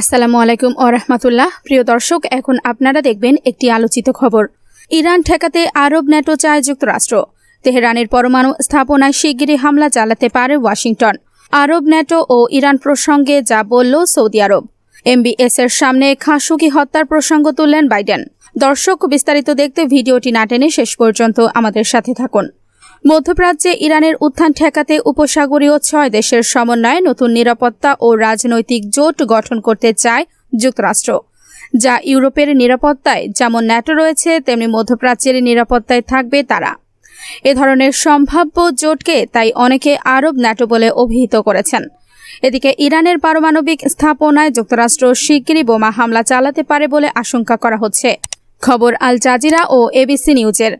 আসসালামু আলাইকুম ওরহমাতুল্লাহ প্রিয় দর্শক এখন আপনারা দেখবেন একটি আলোচিত খবর ইরান ঠেকাতে আরব ন্যাটো চায় যুক্তরাষ্ট্র তেহরানের পরমাণু স্থাপনায় শিগগিরই হামলা চালাতে পারে ওয়াশিংটন আরব ন্যাটো ও ইরান প্রসঙ্গে যা বলল সৌদি আরব এমবিএস এর সামনে খাসুকি হত্যার প্রসঙ্গ তুললেন বাইডেন দর্শক বিস্তারিত দেখতে ভিডিওটি না টেনে শেষ পর্যন্ত আমাদের সাথে থাকুন মধ্যপ্রাচ্যে ইরানের উত্থান ঠেকাতে উপসাগরীয় ছয় দেশের সমন্বয়ে নতুন নিরাপত্তা ও রাজনৈতিক জোট গঠন করতে চায় যুক্তরাষ্ট্র যা ইউরোপের নিরাপত্তায় যেমন ন্যাটো রয়েছে তেমনি মধ্যপ্রাচ্যের নিরাপত্তায় থাকবে তারা এ ধরনের সম্ভাব্য জোটকে তাই অনেকে আরব ন্যাটো বলে অভিহিত করেছেন এদিকে ইরানের পারমাণবিক স্থাপনায় যুক্তরাষ্ট্র শিগগিরই বোমা হামলা চালাতে পারে বলে আশঙ্কা করা হচ্ছে খবর আল জাজিরা ও এবিসি নিউজের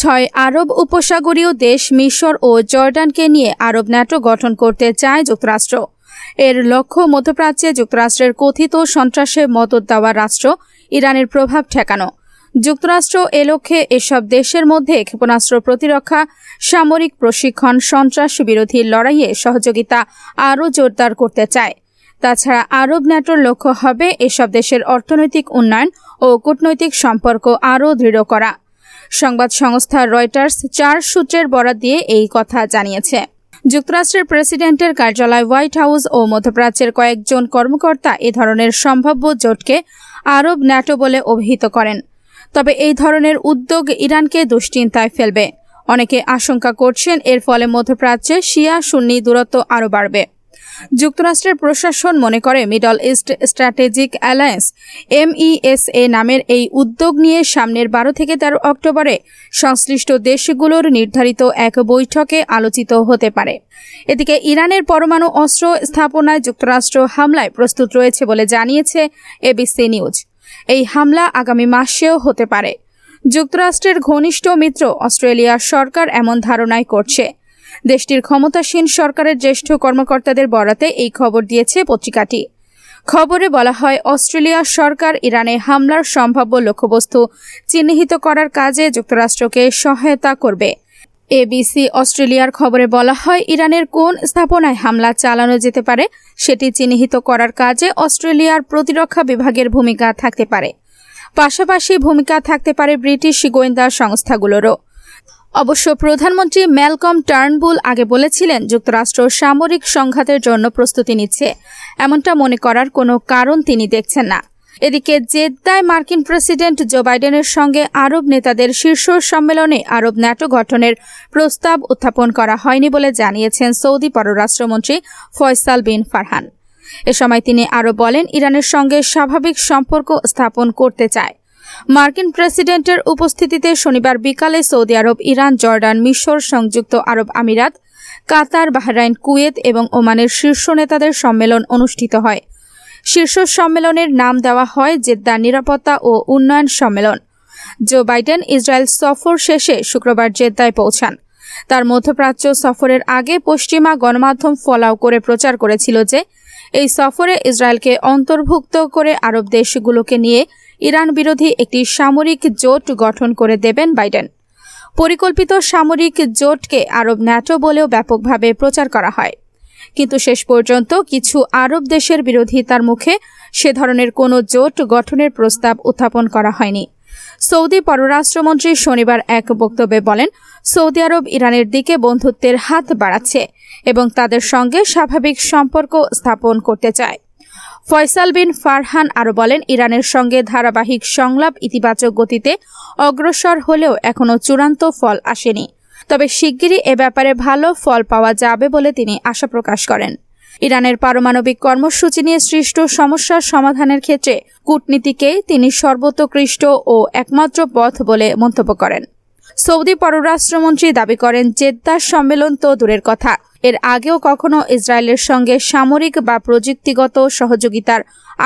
ছয় আরব উপসাগরীয় দেশ মিশর ও জর্ডানকে নিয়ে আরব ন্যাটো গঠন করতে চায় যুক্তরাষ্ট্র এর লক্ষ্য মধ্যপ্রাচ্যে যুক্তরাষ্ট্রের কথিত সন্ত্রাসে মদত দেওয়া রাষ্ট্র ইরানের প্রভাব ঠেকানো যুক্তরাষ্ট্র এ লক্ষ্যে এসব দেশের মধ্যে ক্ষেপণাস্ত্র প্রতিরক্ষা সামরিক প্রশিক্ষণ সন্ত্রাস বিরোধী লড়াইয়ে সহযোগিতা আরও জোরদার করতে চায় তাছাড়া আরব ন্যাটোর লক্ষ্য হবে এসব দেশের অর্থনৈতিক উন্নয়ন ও কূটনৈতিক সম্পর্ক আরও দৃঢ় করা সংবাদ সংস্থা রয়টার্স চার সূত্রের বরাত দিয়ে এই কথা জানিয়েছে যুক্তরাষ্ট্রের প্রেসিডেন্টের কার্যালয় হোয়াইট হাউস ও মধ্যপ্রাচ্যের কয়েকজন কর্মকর্তা এ ধরনের সম্ভাব্য জোটকে আরব ন্যাটো বলে অভিহিত করেন তবে এই ধরনের উদ্যোগ ইরানকে দুশ্চিন্তায় ফেলবে অনেকে আশঙ্কা করছেন এর ফলে মধ্যপ্রাচ্যে শিয়া সুন্নি দূরত্ব আরও বাড়বে যুক্তরাষ্ট্রের প্রশাসন মনে করে middle east strategic alliance MESA নামের এই উদ্যোগ নিয়ে সামনের বারো থেকে তেরো অক্টোবরে সংশ্লিষ্ট দেশগুলোর নির্ধারিত এক বৈঠকে আলোচিত হতে পারে এদিকে ইরানের পরমাণু অস্ত্র স্থাপনায় যুক্তরাষ্ট্র হামলায় প্রস্তুত রয়েছে বলে জানিয়েছে এবিসি নিউজ এই হামলা আগামী মাসেও হতে পারে যুক্তরাষ্ট্রের ঘনিষ্ঠ মিত্র অস্ট্রেলিয়ার সরকার এমন ধারণাই করছে দেশটির ক্ষমতাসীন সরকারের জ্যেষ্ঠ কর্মকর্তাদের বরাতে এই খবর দিয়েছে পত্রিকাটি খবরে বলা হয় অস্ট্রেলিয়া সরকার ইরানে হামলার সম্ভাব্য লক্ষ্যবস্তু চিহ্নিত করার কাজে যুক্তরাষ্ট্রকে সহায়তা করবে এবিসি অস্ট্রেলিয়ার খবরে বলা হয় ইরানের কোন স্থাপনায় হামলা চালানো যেতে পারে সেটি চিহ্নিত করার কাজে অস্ট্রেলিয়ার প্রতিরক্ষা বিভাগের ভূমিকা থাকতে পারে পাশাপাশি ভূমিকা থাকতে পারে ব্রিটিশ গোয়েন্দা সংস্থাগুলোরও অবশ্য প্রধানমন্ত্রী ম্যালকম টার্নবুল আগে বলেছিলেন যুক্তরাষ্ট্র সামরিক সংঘাতের জন্য প্রস্তুতি নিচ্ছে এমনটা মনে করার কোনো কারণ তিনি দেখছেন না এদিকে জেদ্দায় মার্কিন প্রেসিডেন্ট জো বাইডেনের সঙ্গে আরব নেতাদের শীর্ষ সম্মেলনে আরব ন্যাটো গঠনের প্রস্তাব উত্থাপন করা হয়নি বলে জানিয়েছেন সৌদি পররাষ্ট্রমন্ত্রী ফয়সাল বিন ফারহান এ সময় তিনি আরও বলেন ইরানের সঙ্গে স্বাভাবিক সম্পর্ক স্থাপন করতে চায় মার্কিন প্রেসিডেন্টের উপস্থিতিতে শনিবার বিকালে সৌদি আরব ইরান জর্ডান মিশর সংযুক্ত আরব আমিরাত কাতার বাহরাইন কুয়েত এবং ওমানের শীর্ষ নেতাদের সম্মেলন অনুষ্ঠিত হয় শীর্ষ সম্মেলনের নাম দেওয়া হয় জেদ্দা নিরাপত্তা ও উন্নয়ন সম্মেলন জো বাইডেন ইসরায়েল সফর শেষে শুক্রবার জেদ্দায় পৌঁছান তার মধ্যপ্রাচ্য সফরের আগে পশ্চিমা গণমাধ্যম ফলাও করে প্রচার করেছিল যে এই সফরে ইসরায়েলকে অন্তর্ভুক্ত করে আরব দেশগুলোকে নিয়ে ইরান বিরোধী একটি সামরিক জোট গঠন করে দেবেন বাইডেন পরিকল্পিত সামরিক জোটকে আরব ন্যাটো বলেও ব্যাপকভাবে প্রচার করা হয় কিন্তু শেষ পর্যন্ত কিছু আরব দেশের বিরোধিতার মুখে সে ধরনের কোনো জোট গঠনের প্রস্তাব উত্থাপন করা হয়নি সৌদি পররাষ্ট্রমন্ত্রী শনিবার এক বক্তব্যে বলেন সৌদি আরব ইরানের দিকে বন্ধুত্বের হাত বাড়াচ্ছে এবং তাদের সঙ্গে স্বাভাবিক সম্পর্ক স্থাপন করতে চায় ফয়সাল বিন ফারহান আরও বলেন ইরানের সঙ্গে ধারাবাহিক সংলাপ ইতিবাচক গতিতে অগ্রসর হলেও এখনও চূড়ান্ত ফল আসেনি তবে শিগগিরই এ ব্যাপারে ভালো ফল পাওয়া যাবে বলে তিনি আশা প্রকাশ করেন ইরানের পারমাণবিক কর্মসূচি নিয়ে সৃষ্ট সমস্যার সমাধানের ক্ষেত্রে কূটনীতিকে তিনি সর্বোত্কৃষ্ট ও একমাত্র পথ বলে মন্তব্য করেন সৌদি পররাষ্ট্রমন্ত্রী দাবি করেন জেদ্দার সম্মেলন তো দূরের কথা এর আগেও কখনো ইসরায়েলের সঙ্গে সামরিক বা প্রযুক্তিগত সহযোগিতার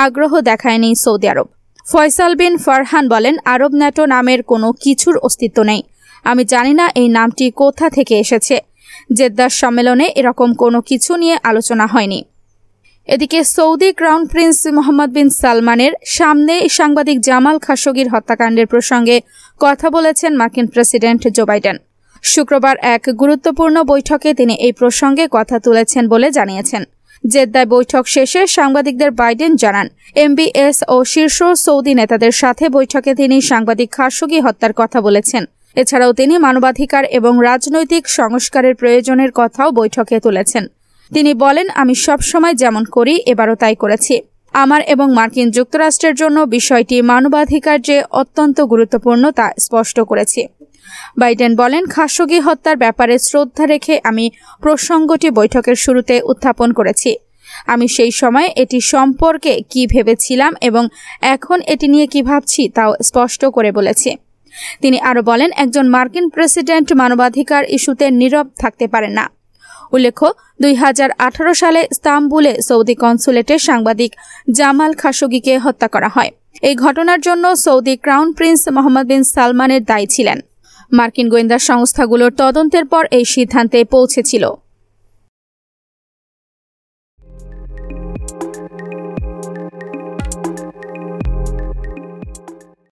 আগ্রহ দেখায়নি সৌদি আরব ফয়সাল বিন ফারহান বলেন আরব ন্যাটো নামের কোনো কিছুর অস্তিত্ব নেই আমি জানি না এই নামটি কোথা থেকে এসেছে জেদ্দার সম্মেলনে এরকম কোনো কিছু নিয়ে আলোচনা হয়নি এদিকে Saudi crown prince Mohammed bin সালমানের সামনে সাংবাদিক জামাল খাশোগির হত্যাকাণ্ডের প্রসঙ্গে কথা বলেছেন মার্কিন প্রেসিডেন্ট জো বাইডেন শুক্রবার এক গুরুত্বপূর্ণ বৈঠকে তিনি এই প্রসঙ্গে কথা তুলেছেন বলে জানিয়েছেন জেদ্দায় বৈঠক শেষে সাংবাদিকদের বাইডেন জানান এমবিএস ও শীর্ষ সৌদি নেতাদের সাথে বৈঠকে তিনি সাংবাদিক খাসুগি হত্যার কথা বলেছেন এছাড়াও তিনি মানবাধিকার এবং রাজনৈতিক সংস্কারের প্রয়োজনের কথাও বৈঠকে তুলেছেন তিনি বলেন আমি সবসময় যেমন করি এবারও তাই করেছি আমার এবং মার্কিন যুক্তরাষ্ট্রের জন্য বিষয়টি মানবাধিকার যে অত্যন্ত গুরুত্বপূর্ণ তা স্পষ্ট করেছি বাইডেন বলেন খাসোগি হত্যার ব্যাপারে শ্রদ্ধা রেখে আমি প্রসঙ্গটি বৈঠকের শুরুতে উত্থাপন করেছি আমি সেই সময় এটি সম্পর্কে কি ভেবেছিলাম এবং এখন এটি নিয়ে কি ভাবছি তাও স্পষ্ট করে বলেছি তিনি আরও বলেন একজন মার্কিন প্রেসিডেন্ট মানবাধিকার ইস্যুতে নীরব থাকতে পারেন না উল্লেখ্য দুই সালে ইস্তাম্বুলে সৌদি কনসুলেটের সাংবাদিক জামাল খাশোগিকে হত্যা করা হয় এই ঘটনার জন্য Saudi crown prince Mohammed bin সালমানের দায়ী ছিলেন মার্কিন গোয়েন্দা সংস্থাগুলোর তদন্তের পর এই সিদ্ধান্তে পৌঁছেছিল